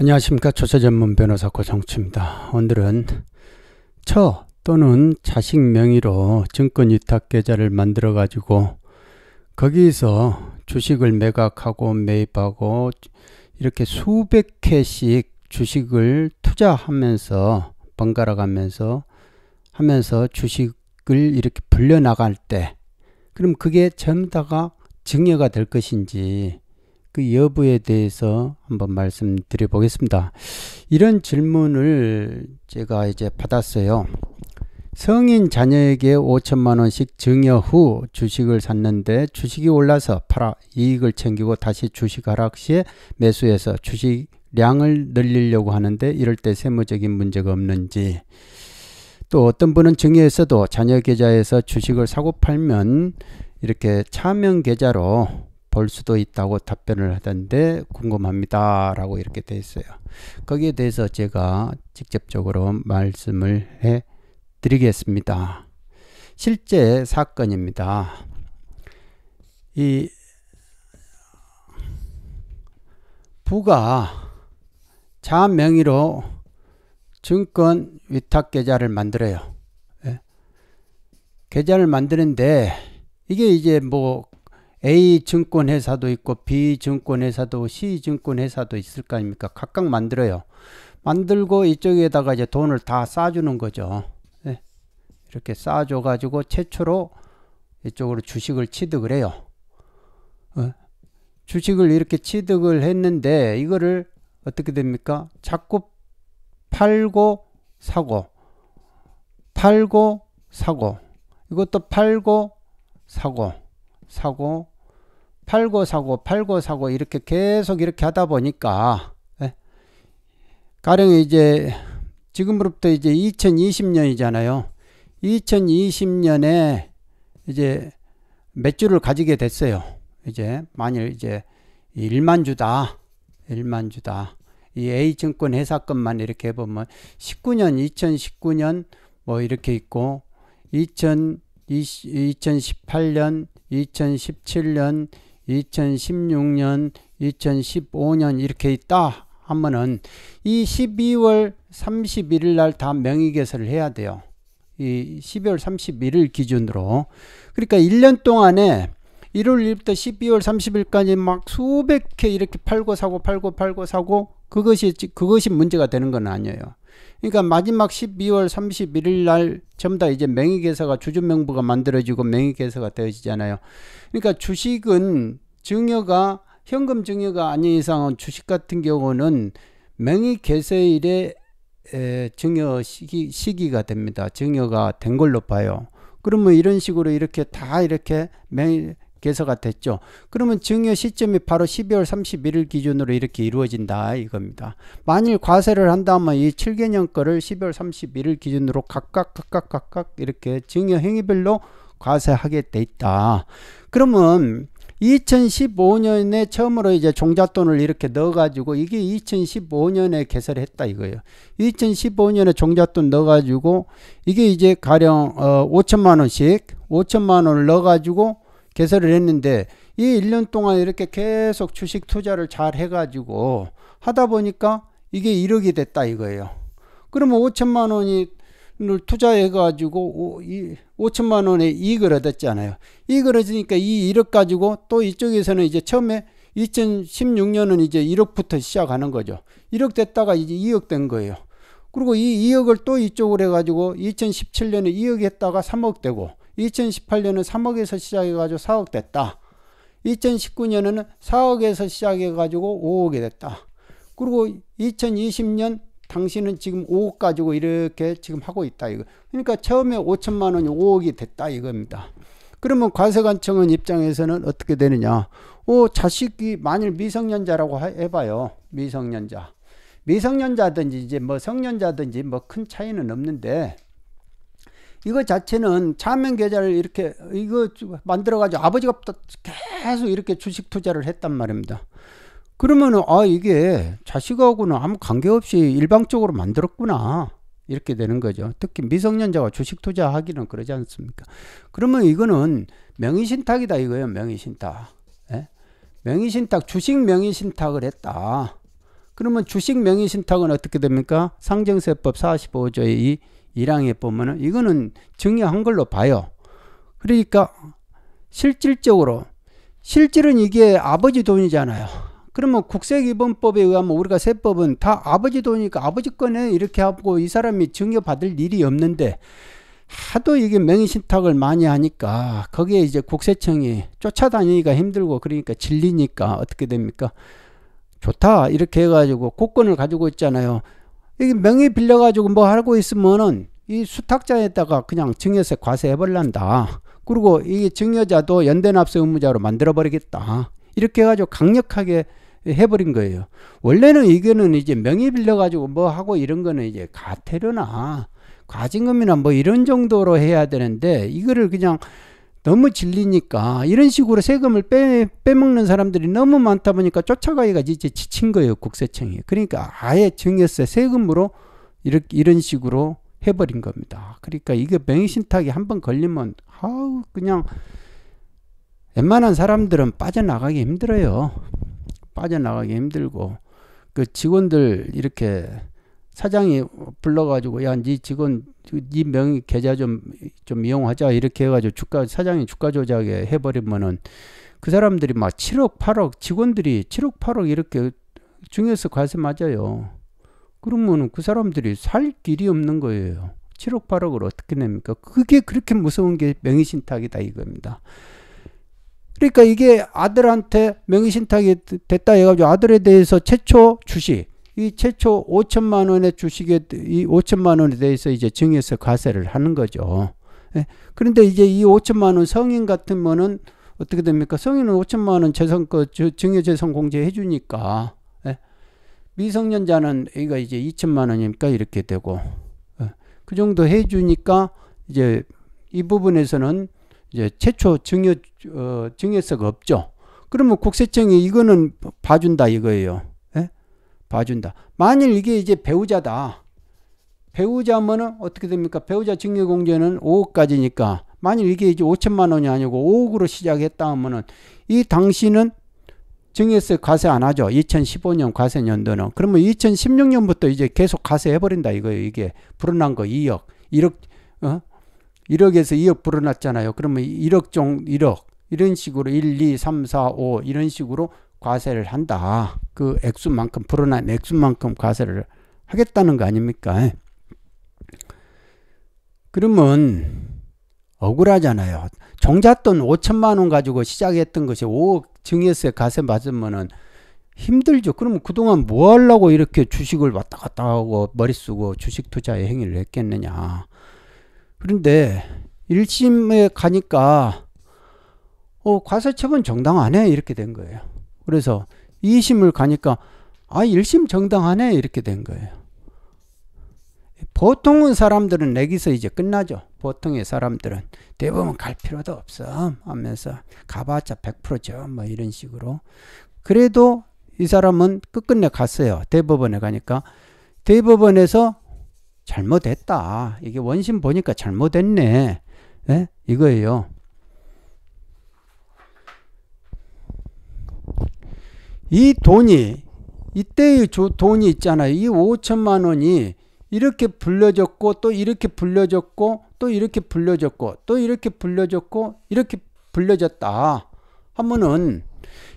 안녕하십니까 조세 전문 변호사 고정치입니다. 오늘은 처 또는 자식 명의로 증권 위탁 계좌를 만들어 가지고 거기서 주식을 매각하고 매입하고 이렇게 수백 회씩 주식을 투자하면서 번갈아 가면서 하면서 주식을 이렇게 불려 나갈 때 그럼 그게 전부 다가 증여가 될 것인지 그 여부에 대해서 한번 말씀드려 보겠습니다. 이런 질문을 제가 이제 받았어요. 성인 자녀에게 5천만 원씩 증여 후 주식을 샀는데 주식이 올라서 팔아 이익을 챙기고 다시 주식 하락 시에 매수해서 주식량을 늘리려고 하는데 이럴 때 세무적인 문제가 없는지 또 어떤 분은 증여에서도 자녀 계좌에서 주식을 사고 팔면 이렇게 차명 계좌로 볼 수도 있다고 답변을 하던데 궁금합니다. 라고 이렇게 돼 있어요. 거기에 대해서 제가 직접적으로 말씀을 해 드리겠습니다. 실제 사건입니다. 이 부가 자 명의로 증권 위탁 계좌를 만들어요. 예? 계좌를 만드는데 이게 이제 뭐 A 증권회사도 있고 B 증권회사도 C 증권회사도 있을 거 아닙니까? 각각 만들어요. 만들고 이쪽에다가 이제 돈을 다 싸주는 거죠. 네. 이렇게 싸줘가지고 최초로 이쪽으로 주식을 취득을 해요. 어? 주식을 이렇게 취득을 했는데 이거를 어떻게 됩니까? 자꾸 팔고 사고 팔고 사고 이것도 팔고 사고 사고 팔고 사고 팔고 사고 이렇게 계속 이렇게 하다 보니까 예. 가령 이제 지금으로부터 이제 2020년이잖아요. 2020년에 이제 몇 주를 가지게 됐어요. 이제 만일 이제 1만 주다. 1만 주다. 이 A증권 회사 것만 이렇게 보면 19년, 2019년 뭐 이렇게 있고 2020, 2018년, 2017년, 2016년, 2015년 이렇게 있다 하면은 이 12월 31일 날 다 명의 개설을 해야 돼요. 이 12월 31일 기준으로. 그러니까 1년 동안에 1월 1일부터 12월 30일까지 막 수백 개 이렇게 팔고 사고 팔고 팔고 사고 그것이 그것이 문제가 되는 건 아니에요. 그러니까 마지막 12월 31일 날 전부 다 이제 명의계사가 주주명부가 만들어지고 명의계사가 되어지잖아요. 그러니까 주식은 증여가 현금 증여가 아닌 이상은 주식 같은 경우는 명의계세일에 증여 시기, 시기가 됩니다. 증여가 된 걸로 봐요. 그러면 이런 식으로 이렇게 다 이렇게 명의, 개서가 됐죠. 그러면 증여 시점이 바로 12월 31일 기준으로 이렇게 이루어진다 이겁니다. 만일 과세를 한다면 이 7개년 거를 12월 31일 기준으로 각각 각각 각각 이렇게 증여 행위별로 과세하게 돼 있다. 그러면 2015년에 처음으로 이제 종잣돈을 이렇게 넣어가지고 이게 2015년에 개설했다 이거예요. 2015년에 종잣돈 넣어가지고 이게 이제 가령 어 5천만 원씩 5천만 원을 넣어가지고 개설을 했는데 이 1년 동안 이렇게 계속 주식 투자를 잘 해가지고 하다 보니까 이게 1억이 됐다 이거예요. 그러면 5천만 원이 를 투자해가지고 5, 5천만 원의 이익을 얻었잖아요. 이익을 얻으니까 이 1억 가지고 또 이쪽에서는 이제 처음에 2016년은 이제 1억부터 시작하는 거죠. 1억 됐다가 이제 2억 된 거예요. 그리고 이 2억을 또 이쪽으로 해가지고 2017년에 2억 했다가 3억 되고 2018년은 3억에서 시작해가지고 4억 됐다. 2019년에는 4억에서 시작해가지고 5억이 됐다. 그리고 2020년 당신은 지금 5억 가지고 이렇게 지금 하고 있다 이거. 그러니까 처음에 5천만 원이 5억이 됐다 이겁니다. 그러면 과세관청은 입장에서는 어떻게 되느냐? 오 자식이 만일 미성년자라고 해봐요. 미성년자, 미성년자든지 이제 뭐 성년자든지 뭐 큰 차이는 없는데 이거 자체는 자명 계좌를 이렇게 이거 만들어 가지고 아버지가 계속 이렇게 주식 투자를 했단 말입니다. 그러면은 아 이게 자식하고는 아무 관계없이 일방적으로 만들었구나. 이렇게 되는 거죠. 특히 미성년자가 주식 투자하기는 그러지 않습니까? 그러면 이거는 명의신탁이다 이거예요. 명의신탁. 예? 명의신탁, 주식 명의신탁을 했다. 그러면 주식 명의신탁은 어떻게 됩니까? 상증세법 45조의 이 1항에 보면은 이거는 중요한 걸로 봐요. 그러니까 실질적으로 실질은 이게 아버지 돈이잖아요. 그러면 국세기본법에 의하면 우리가 세법은 다 아버지 돈이니까 아버지 건에 이렇게 하고 이 사람이 증여받을 일이 없는데 하도 이게 명의신탁을 많이 하니까 거기에 이제 국세청이 쫓아다니기가 힘들고 그러니까 질리니까 어떻게 됩니까? 좋다 이렇게 해가지고 국권을 가지고 있잖아요. 여기 명의 빌려가지고 뭐 하고 있으면은 이 수탁자에다가 그냥 증여세 과세해버란다. 그리고 이 증여자도 연대납세 의무자로 만들어버리겠다. 이렇게 해가지고 강력하게 해버린 거예요. 원래는 이거는 이제 명의 빌려가지고 뭐 하고 이런 거는 이제 가태료나 과징금이나 뭐 이런 정도로 해야 되는데 이거를 그냥 너무 질리니까 이런 식으로 세금을 빼, 빼먹는 사람들이 너무 많다 보니까 쫓아가기가 이제 지친 거예요 국세청이 그러니까 아예 증여세 세금으로 이렇게 이런 식으로 해버린 겁니다 그러니까 이게 명의신탁이 한 번 걸리면 아우 그냥 웬만한 사람들은 빠져나가기 힘들어요 빠져나가기 힘들고 그 직원들 이렇게 사장이 불러가지고 야, 니 직원 니 명의 계좌 좀좀 이용하자 이렇게 해가지고 주가 사장이 주가 조작에 해버리면은 그 사람들이 막 7억 8억 직원들이 7억 8억 이렇게 중에서 과세 맞아요. 그러면은 그 사람들이 살 길이 없는 거예요. 7억 8억을 어떻게 냅니까? 그게 그렇게 무서운 게 명의신탁이다 이겁니다. 그러니까 이게 아들한테 명의신탁이 됐다 해가지고 아들에 대해서 최초 주식 이 최초 5천만 원의 주식에 이 5천만 원에 대해서 이제 증여세 과세를 하는 거죠. 예. 그런데 이제 이 5천만 원 성인 같은 거는 어떻게 됩니까? 성인은 5천만 원 재산 그 증여 재산 공제 해 주니까 예. 미성년자는 이거 이제 2천만 원이니까 이렇게 되고 예. 그 정도 해 주니까 이제 이 부분에서는 이제 최초 증여 어, 증여세가 없죠. 그러면 국세청이 이거는 봐준다 이거예요. 봐준다. 만일 이게 이제 배우자다. 배우자면은 어떻게 됩니까? 배우자 증여공제는 5억까지니까 만일 이게 이제 5천만 원이 아니고 5억으로 시작했다 하면은 이당시는 증여세 과세 안 하죠. 2015년 과세 연도는. 그러면 2016년부터 이제 계속 과세해 버린다 이거예요. 이게 불어난 거 2억. 1억 어? 1억에서 2억 불어났잖아요. 그러면 1억 종 1억 이런 식으로 1, 2, 3, 4, 5 이런 식으로 과세를 한다. 그 액수만큼 불어난 액수만큼 과세를 하겠다는 거 아닙니까? 그러면 억울하잖아요. 종잣돈 5천만 원 가지고 시작했던 것이 5억 증여세 과세 받으면은 힘들죠. 그러면 그동안 뭐 하려고 이렇게 주식을 왔다 갔다 하고 머리 쓰고 주식 투자의 행위를 했겠느냐. 그런데 1심에 가니까 어, 과세 처분 정당하네 이렇게 된 거예요. 그래서 2심을 가니까 아 1심 정당하네 이렇게 된 거예요. 보통은 사람들은 내기서 이제 끝나죠. 보통의 사람들은 대부분 갈 필요도 없어 하면서 가봤자 100%죠. 뭐 이런 식으로. 그래도 이 사람은 끝끝내 갔어요. 대법원에 가니까 대법원에서 잘못했다. 이게 원심 보니까 잘못했네. 네? 이거예요. 이 돈이 이때의 돈이 있잖아요. 이 5천만 원이 이렇게 불려졌고 또 이렇게 불려졌고 또 이렇게 불려졌고 또 이렇게 불려졌고 이렇게 불려졌다 하면은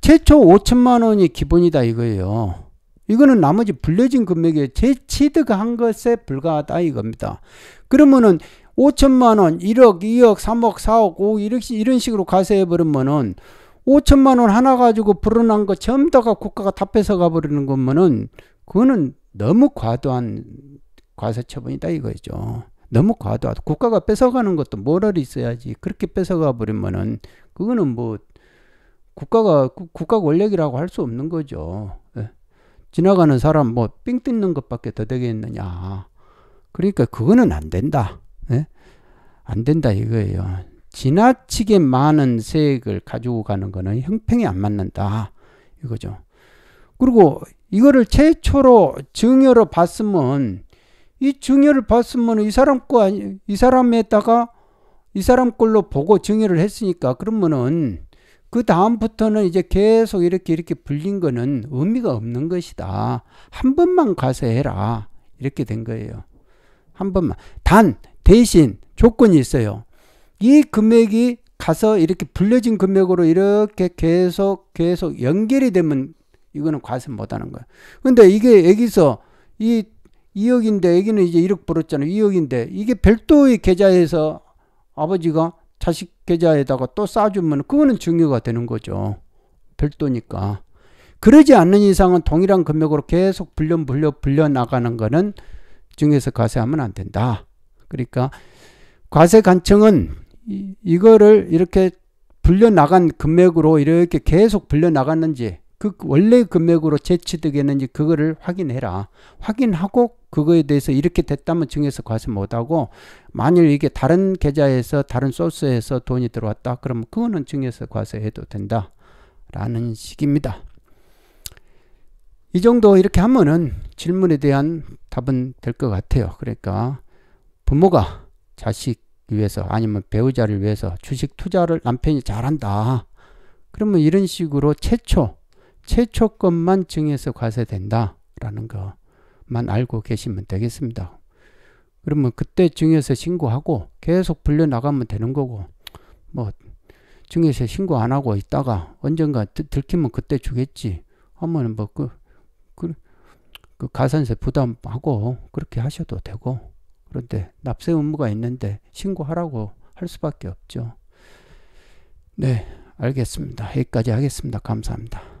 최초 5천만 원이 기본이다 이거예요. 이거는 나머지 불려진 금액에 재취득한 것에 불과하다 이겁니다. 그러면은 5천만 원, 1억, 2억, 3억, 4억, 5억 이렇게 이런 식으로 가세해 버리면은 5천만 원 하나 가지고 불어난 거 전부 다가 국가가 다 뺏어가 버리는 거면은 그거는 너무 과도한 과세처분이다 이거죠. 너무 과도하다. 국가가 뺏어가는 것도 모랄이 있어야지. 그렇게 뺏어가 버리면은 그거는 뭐 국가가 국가 권력이라고 할 수 없는 거죠. 예. 지나가는 사람 뭐 삥 뜯는 것밖에 더 되겠느냐. 그러니까 그거는 안 된다. 예? 안 된다 이거예요. 지나치게 많은 세액을 가지고 가는 것은 형평이 안 맞는다. 이거죠. 그리고 이거를 최초로 증여로 봤으면 이 증여를 봤으면 이 사람 거 아니 이 사람에다가 이 사람 걸로 보고 증여를 했으니까 그러면은 그 다음부터는 이제 계속 이렇게 이렇게 불린 거는 의미가 없는 것이다. 한 번만 가서 해라. 이렇게 된 거예요. 한 번만. 단 대신 조건이 있어요. 이 금액이 가서 이렇게 불려진 금액으로 이렇게 계속 계속 연결이 되면 이거는 과세 못하는 거야. 근데 이게 여기서 이 2억인데 여기는 이제 1억 벌었잖아 2억인데 이게 별도의 계좌에서 아버지가 자식 계좌에다가 또 싸주면 그거는 증여가 되는 거죠. 별도니까. 그러지 않는 이상은 동일한 금액으로 계속 불려 불려 불려 나가는 거는 증여에서 과세하면 안 된다. 그러니까 과세 간청은 이거를 이렇게 불려나간 금액으로 이렇게 계속 불려나갔는지 그 원래 금액으로 재취득했는지 그거를 확인해라. 확인하고 그거에 대해서 이렇게 됐다면 증여서 과세 못하고 만일 이게 다른 계좌에서 다른 소스에서 돈이 들어왔다 그러면 그거는 증여서 과세해도 된다. 라는 식입니다. 이 정도 이렇게 하면은 질문에 대한 답은 될 것 같아요. 그러니까 부모가 자식 위해서 아니면 배우자를 위해서 주식 투자를 남편이 잘한다. 그러면 이런 식으로 최초, 최초 것만 증여해서 과세된다라는 것만 알고 계시면 되겠습니다. 그러면 그때 증여세 신고하고 계속 불려나가면 되는 거고, 뭐, 증여세 신고 안 하고 있다가 언젠가 들키면 그때 주겠지. 하면 뭐, 그, 그, 그 가산세 부담하고 그렇게 하셔도 되고, 그런데 납세 의무가 있는데 신고하라고 할 수밖에 없죠. 네, 알겠습니다. 여기까지 하겠습니다. 감사합니다.